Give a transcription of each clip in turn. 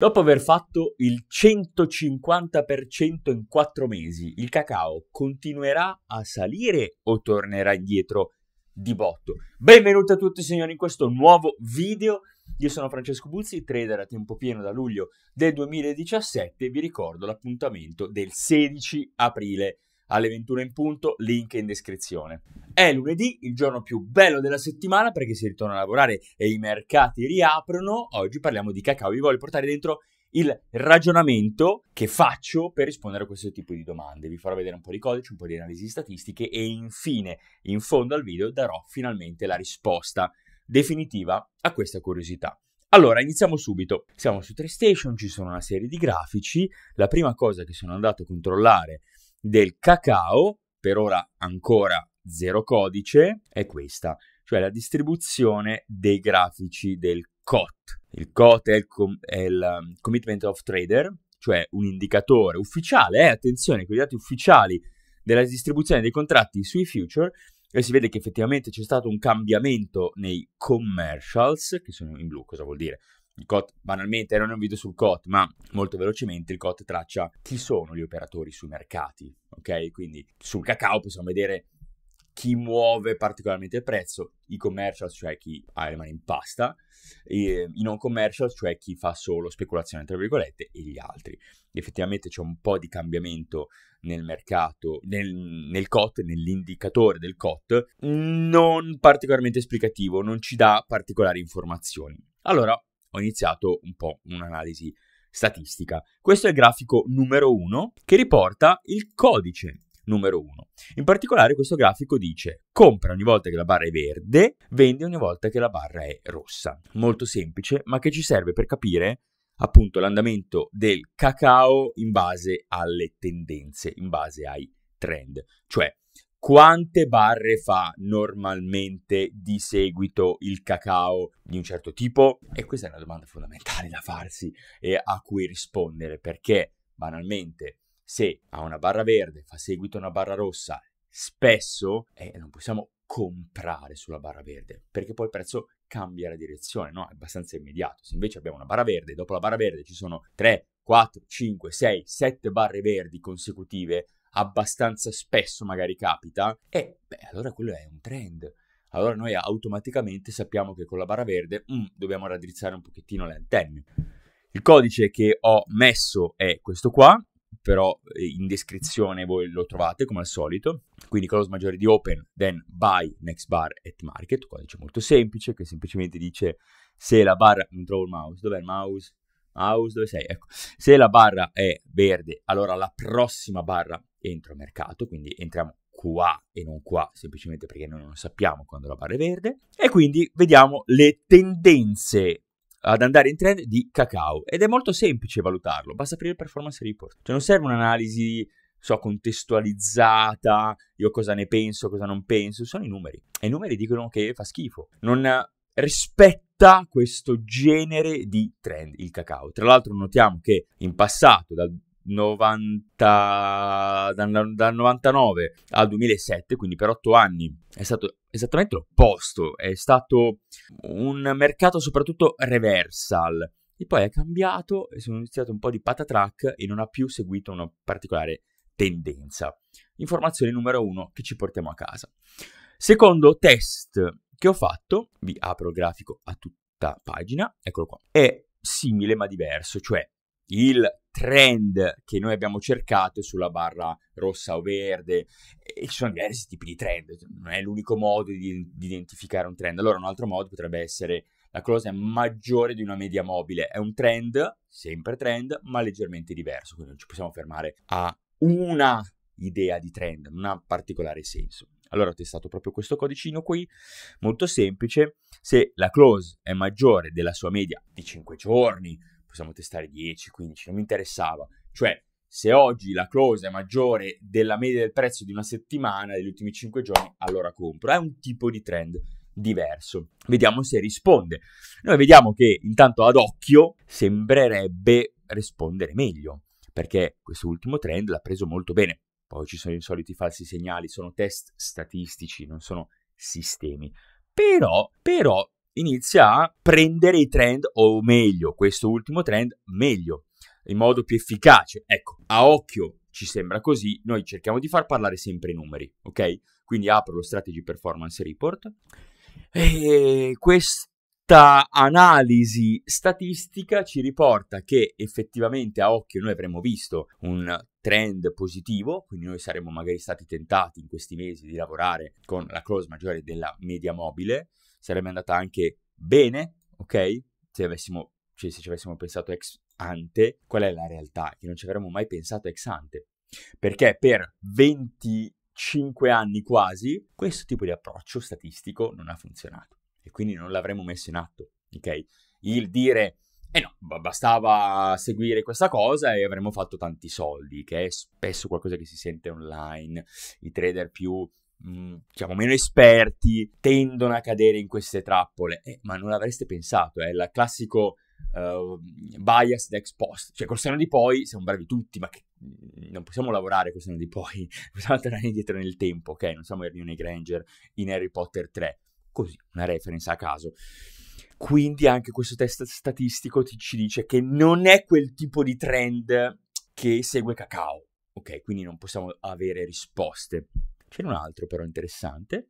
Dopo aver fatto il 150% in 4 mesi, il cacao continuerà a salire o tornerà indietro di botto? Benvenuti a tutti signori in questo nuovo video. Io sono Francesco Buzzi, trader a tempo pieno da luglio del 2017 e vi ricordo l'appuntamento del 16 aprile alle 21 in punto, link in descrizione. È lunedì, il giorno più bello della settimana perché si ritorna a lavorare e i mercati riaprono. Oggi parliamo di cacao, vi voglio portare dentro il ragionamento che faccio per rispondere a questo tipo di domande. Vi farò vedere un po' di codice, un po' di analisi statistiche e infine, in fondo al video, darò finalmente la risposta definitiva a questa curiosità. Allora, iniziamo subito. Siamo su TradeStation, ci sono una serie di grafici. La prima cosa che sono andato a controllare del cacao, per ora ancora zero codice, è questa, cioè la distribuzione dei grafici del COT. Il COT è il, com- è il um, Commitment of Trader, cioè un indicatore ufficiale, eh, attenzione, con i dati ufficiali della distribuzione dei contratti sui future, e si vede che effettivamente c'è stato un cambiamento nei commercials, che sono in blu, cosa vuol dire? Il COT banalmente era un video sul COT, ma molto velocemente il COT traccia chi sono gli operatori sui mercati, ok? Quindi sul cacao possiamo vedere chi muove particolarmente il prezzo, i commercial, cioè chi ha le mani in pasta, i non commercial, cioè chi fa solo speculazione, tra virgolette, e gli altri. Effettivamente c'è un po' di cambiamento nel mercato, nel, nel COT, nell'indicatore del COT, non particolarmente esplicativo, non ci dà particolari informazioni. Allora, ho iniziato un po' un'analisi statistica. Questo è il grafico numero 1 che riporta il codice numero 1. In particolare questo grafico dice compra ogni volta che la barra è verde, vendi ogni volta che la barra è rossa. Molto semplice, ma che ci serve per capire appunto l'andamento del cacao in base alle tendenze, in base ai trend. Cioè, quante barre fa normalmente di seguito il cacao di un certo tipo? E questa è una domanda fondamentale da farsi e a cui rispondere perché banalmente se a una barra verde fa seguito una barra rossa spesso eh, non possiamo comprare sulla barra verde perché poi il prezzo cambia la direzione, no? È abbastanza immediato. Se invece abbiamo una barra verde, dopo la barra verde ci sono 3, 4, 5, 6, 7 barre verdi consecutive, abbastanza spesso magari capita, e beh, allora quello è un trend. Allora noi automaticamente sappiamo che con la barra verde mm, dobbiamo raddrizzare un pochettino le antenne. Il codice che ho messo è questo qua, però eh, in descrizione voi lo trovate come al solito. Quindi close maggiore di open, then buy next bar at market, codice molto semplice che semplicemente dice se la barra, non trovo il mouse, dov'è il mouse? Mouse, dove sei? Ecco, se la barra è verde, allora la prossima barra entro mercato, quindi entriamo qua e non qua, semplicemente perché noi non sappiamo quando la barra è verde. E quindi vediamo le tendenze ad andare in trend di cacao. Ed è molto semplice valutarlo, basta aprire il performance report. Cioè non serve un'analisi, so, contestualizzata, io cosa ne penso, cosa non penso, sono i numeri. E i numeri dicono che fa schifo. Non rispetta questo genere di trend il cacao. Tra l'altro notiamo che in passato, dal 90, dal, dal 99 al 2007, quindi per 8 anni, è stato esattamente l'opposto, è stato un mercato soprattutto reversal. E poi è cambiato e sono iniziato un po' di patatrack e non ha più seguito una particolare tendenza. Informazione numero uno che ci portiamo a casa. Secondo test che ho fatto, vi apro il grafico a tutta pagina, eccolo qua, è simile ma diverso, cioè il trend che noi abbiamo cercato sulla barra rossa o verde e ci sono diversi tipi di trend, non è l'unico modo di, di identificare un trend. Allora un altro modo potrebbe essere la close è maggiore di una media mobile, è un trend, sempre trend, ma leggermente diverso, quindi non ci possiamo fermare a una idea di trend, non ha particolare senso. Allora ho testato proprio questo codicino qui, molto semplice, se la close è maggiore della sua media di 5 giorni, possiamo testare 10, 15, non mi interessava. Cioè, se oggi la close è maggiore della media del prezzo di una settimana, degli ultimi 5 giorni, allora compro. È un tipo di trend diverso. Vediamo se risponde. Noi vediamo che intanto ad occhio sembrerebbe rispondere meglio, perché questo ultimo trend l'ha preso molto bene. Poi ci sono i soliti falsi segnali, sono test statistici, non sono sistemi. Però, però inizia a prendere i trend, o meglio, questo ultimo trend, meglio, in modo più efficace. Ecco, a occhio ci sembra così, noi cerchiamo di far parlare sempre i numeri, ok? Quindi apro lo Strategy Performance Report e questa analisi statistica ci riporta che effettivamente a occhio noi avremmo visto un trend positivo, quindi noi saremmo magari stati tentati in questi mesi di lavorare con la close maggiore della media mobile, sarebbe andata anche bene, ok? Se, avessimo, cioè, se ci avessimo pensato ex ante, qual è la realtà? Che non ci avremmo mai pensato ex ante. Perché per 25 anni quasi questo tipo di approccio statistico non ha funzionato e quindi non l'avremmo messo in atto, ok? Il dire eh no, bastava seguire questa cosa e avremmo fatto tanti soldi, che è spesso qualcosa che si sente online. I trader più mh, mm, diciamo meno esperti tendono a cadere in queste trappole. Eh, ma non l'avreste pensato, è eh? il classico uh, bias ex post. Cioè, col seno di poi siamo bravi tutti, ma che, mm, non possiamo lavorare col seno di poi, possiamo tornare indietro nel tempo, ok? Non siamo Hermione Granger in Harry Potter 3. Così, una reference a caso. Quindi anche questo test statistico ti, ci dice che non è quel tipo di trend che segue cacao. Ok, quindi non possiamo avere risposte c'è un altro però interessante.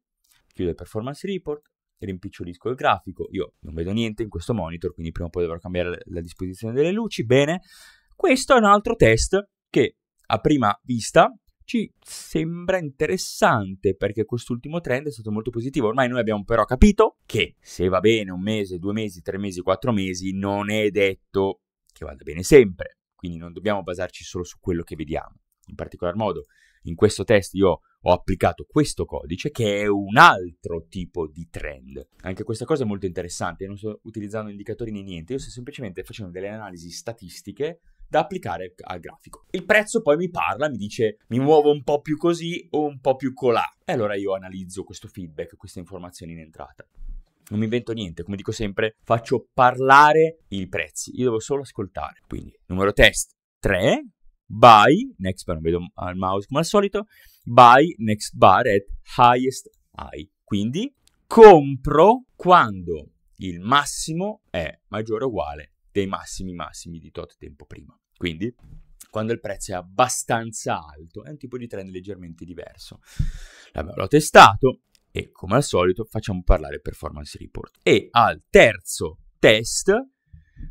Chiudo il performance report, rimpicciolisco il grafico. Io non vedo niente in questo monitor, quindi prima o poi dovrò cambiare la disposizione delle luci. Bene, questo è un altro test che a prima vista ci sembra interessante perché quest'ultimo trend è stato molto positivo. Ormai noi abbiamo però capito che se va bene un mese, due mesi, tre mesi, quattro mesi, non è detto che vada bene sempre. Quindi non dobbiamo basarci solo su quello che vediamo. In particolar modo, in questo test io ho applicato questo codice che è un altro tipo di trend. Anche questa cosa è molto interessante, non sto utilizzando indicatori né niente, io sto semplicemente facendo delle analisi statistiche da applicare al grafico. Il prezzo poi mi parla, mi dice mi muovo un po' più così o un po' più colà. E allora io analizzo questo feedback, queste informazioni in entrata. Non mi invento niente, come dico sempre, faccio parlare i prezzi, io devo solo ascoltare. Quindi, numero test 3, buy next bar, non vedo il mouse come al solito, buy next bar at highest high. Quindi compro quando il massimo è maggiore o uguale dei massimi massimi di tot tempo prima. Quindi quando il prezzo è abbastanza alto, è un tipo di trend leggermente diverso. L'abbiamo testato e come al solito facciamo parlare performance report. E al terzo test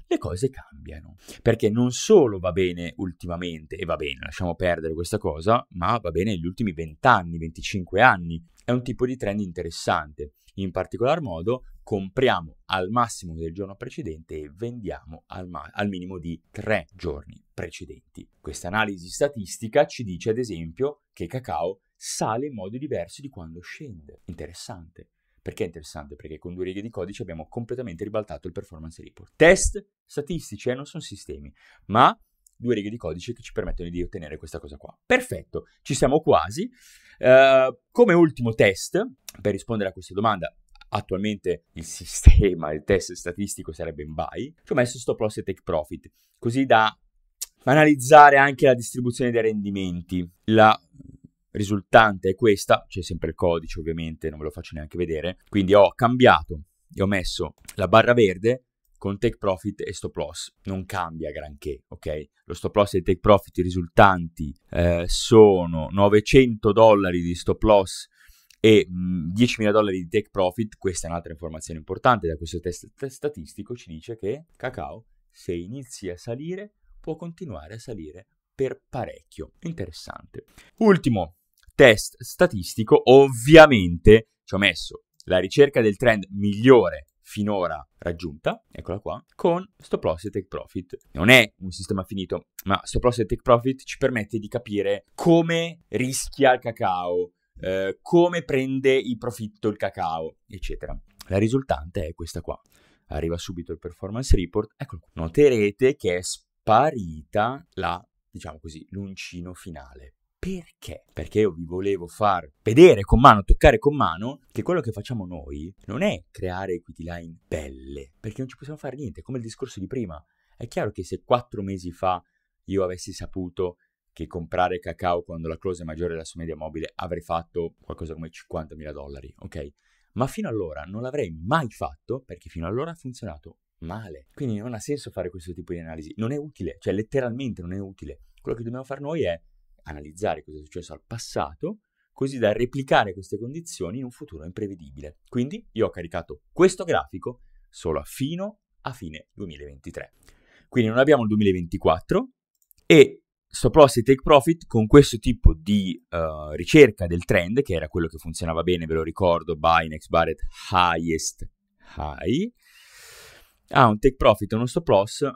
le cose cambiano. Perché non solo va bene ultimamente, e va bene, lasciamo perdere questa cosa, ma va bene negli ultimi 20 anni, 25 anni. È un tipo di trend interessante. In particolar modo compriamo al massimo del giorno precedente e vendiamo al, ma- al minimo di tre giorni precedenti. Questa analisi statistica ci dice ad esempio che cacao sale in modo diverso di quando scende. Interessante. Perché è interessante? Perché con due righe di codice abbiamo completamente ribaltato il performance report. Test statistici, eh, non sono sistemi, ma due righe di codice che ci permettono di ottenere questa cosa qua. Perfetto, ci siamo quasi. Uh, come ultimo test, per rispondere a questa domanda, attualmente il sistema, il test statistico sarebbe in buy, ci ho messo stop loss e take profit, così da analizzare anche la distribuzione dei rendimenti, la risultante è questa, c'è sempre il codice ovviamente, non ve lo faccio neanche vedere, quindi ho cambiato e ho messo la barra verde con take profit e stop loss, non cambia granché, ok? Lo stop loss e il take profit risultanti eh, sono 900 dollari di stop loss e 10.000 dollari di take profit, questa è un'altra informazione importante da questo test, statistico, ci dice che cacao se inizi a salire può continuare a salire per parecchio. Interessante. Ultimo, test statistico ovviamente ci ho messo la ricerca del trend migliore finora raggiunta, eccola qua, con Stop Loss e Take Profit. Non è un sistema finito, ma Stop Loss e Take Profit ci permette di capire come rischia il cacao, eh, come prende il profitto il cacao, eccetera. La risultante è questa qua. Arriva subito il performance report, eccolo qua. Noterete che è sparita la, diciamo così, l'uncino finale. Perché? Perché io vi volevo far vedere con mano, toccare con mano, che quello che facciamo noi non è creare equity line belle, perché non ci possiamo fare niente, come il discorso di prima. È chiaro che se quattro mesi fa io avessi saputo che comprare cacao quando la close è maggiore della sua media mobile avrei fatto qualcosa come 50.000 dollari, ok? Ma fino allora non l'avrei mai fatto perché fino allora ha funzionato male. Quindi non ha senso fare questo tipo di analisi, non è utile, cioè letteralmente non è utile. Quello che dobbiamo fare noi è analizzare cosa è successo al passato, così da replicare queste condizioni in un futuro imprevedibile. Quindi io ho caricato questo grafico solo fino a fine 2023. Quindi non abbiamo il 2024 e stop loss e take profit con questo tipo di uh, ricerca del trend, che era quello che funzionava bene, ve lo ricordo, buy next bar at highest high, ha un take profit e uno stop loss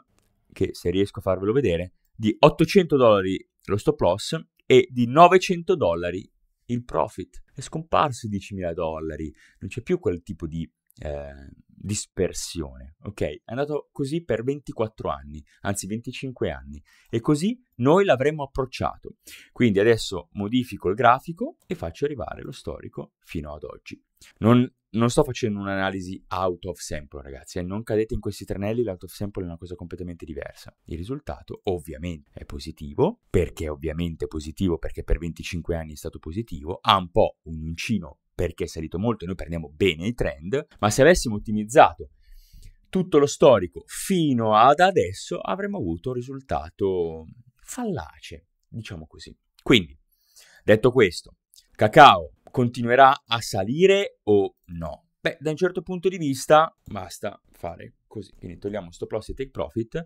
che se riesco a farvelo vedere di 800 dollari lo stop loss e di 900 dollari il profit. È scomparso i 10.000 dollari, non c'è più quel tipo di eh, dispersione. Ok, è andato così per 24 anni, anzi 25 anni, e così noi l'avremmo approcciato. Quindi adesso modifico il grafico e faccio arrivare lo storico fino ad oggi. Non, non sto facendo un'analisi out of sample, ragazzi, eh? non cadete in questi tranelli, l'out of sample è una cosa completamente diversa. Il risultato ovviamente è positivo, perché ovviamente è positivo, perché per 25 anni è stato positivo, ha un po' un uncino perché è salito molto e noi prendiamo bene i trend, ma se avessimo ottimizzato tutto lo storico fino ad adesso avremmo avuto un risultato fallace, diciamo così. Quindi, detto questo, cacao continuerà a salire o no? Beh, da un certo punto di vista basta fare così, quindi togliamo stop loss e take profit,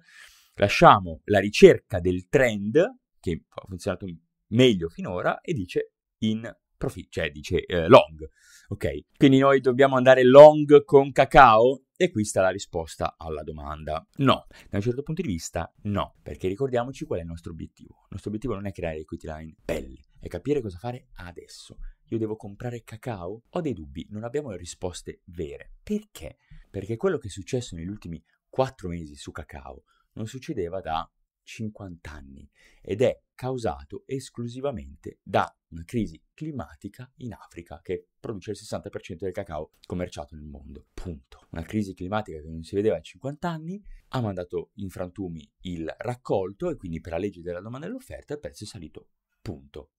lasciamo la ricerca del trend che ha funzionato meglio finora e dice in profi- cioè dice eh, long. Ok, quindi noi dobbiamo andare long con cacao? E qui sta la risposta alla domanda. No, da un certo punto di vista no, perché ricordiamoci qual è il nostro obiettivo. Il nostro obiettivo non è creare equity line belle, è capire cosa fare adesso. Io devo comprare cacao? Ho dei dubbi, non abbiamo risposte vere. Perché? Perché quello che è successo negli ultimi 4 mesi su cacao non succedeva da 50 anni ed è causato esclusivamente da una crisi climatica in Africa che produce il 60% del cacao commerciato nel mondo. Punto. Una crisi climatica che non si vedeva in 50 anni ha mandato in frantumi il raccolto e quindi per la legge della domanda e dell'offerta il prezzo è salito. Punto.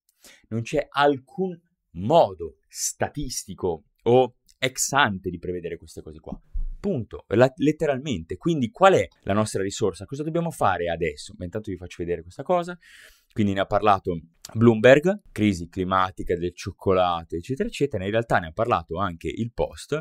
Non c'è alcun modo statistico o ex ante di prevedere queste cose qua. Punto, la, letteralmente. Quindi qual è la nostra risorsa? Cosa dobbiamo fare adesso? Ma intanto vi faccio vedere questa cosa. Quindi ne ha parlato Bloomberg, crisi climatica del cioccolato, eccetera, eccetera. In realtà ne ha parlato anche il Post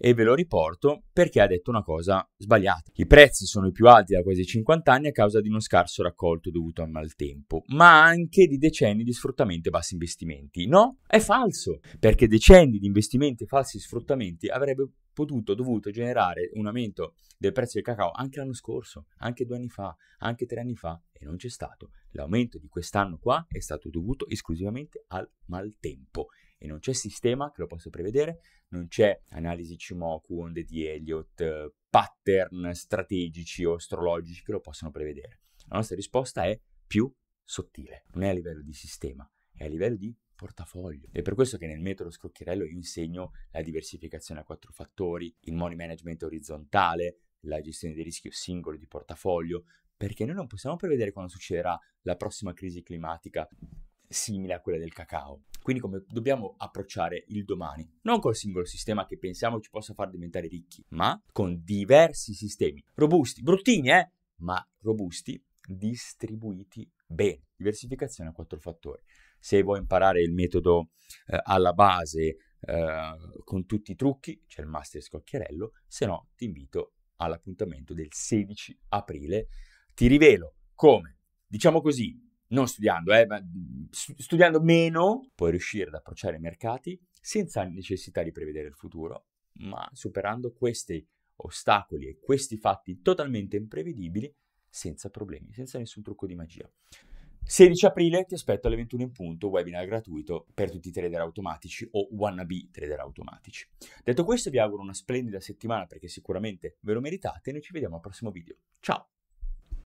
e ve lo riporto perché ha detto una cosa sbagliata. I prezzi sono i più alti da quasi 50 anni a causa di uno scarso raccolto dovuto al maltempo, ma anche di decenni di sfruttamento e bassi investimenti. No, è falso, perché decenni di investimenti e falsi sfruttamenti avrebbe potuto, dovuto generare un aumento del prezzo del cacao anche l'anno scorso, anche due anni fa, anche tre anni fa, e non c'è stato. L'aumento di quest'anno qua è stato dovuto esclusivamente al maltempo e non c'è sistema che lo possa prevedere, non c'è analisi Cimoku, onde di Elliott, pattern strategici o astrologici che lo possano prevedere. La nostra risposta è più sottile, non è a livello di sistema, è a livello di portafoglio. È per questo che nel metodo Scrocchirello io insegno la diversificazione a quattro fattori, il money management orizzontale, la gestione dei rischi singolo di portafoglio, perché noi non possiamo prevedere quando succederà la prossima crisi climatica simile a quella del cacao. Quindi come dobbiamo approcciare il domani? Non col singolo sistema che pensiamo ci possa far diventare ricchi, ma con diversi sistemi robusti, bruttini, eh, ma robusti, distribuiti bene. Diversificazione a quattro fattori. Se vuoi imparare il metodo eh, alla base eh, con tutti i trucchi, c'è il master Scocchiarello, se no ti invito all'appuntamento del 16 aprile ti rivelo come, diciamo così, non studiando, eh, ma studiando meno, puoi riuscire ad approcciare i mercati senza necessità di prevedere il futuro, ma superando questi ostacoli e questi fatti totalmente imprevedibili senza problemi, senza nessun trucco di magia. 16 aprile ti aspetto alle 21 in punto, webinar gratuito per tutti i trader automatici o wannabe trader automatici. Detto questo vi auguro una splendida settimana perché sicuramente ve lo meritate e noi ci vediamo al prossimo video. Ciao!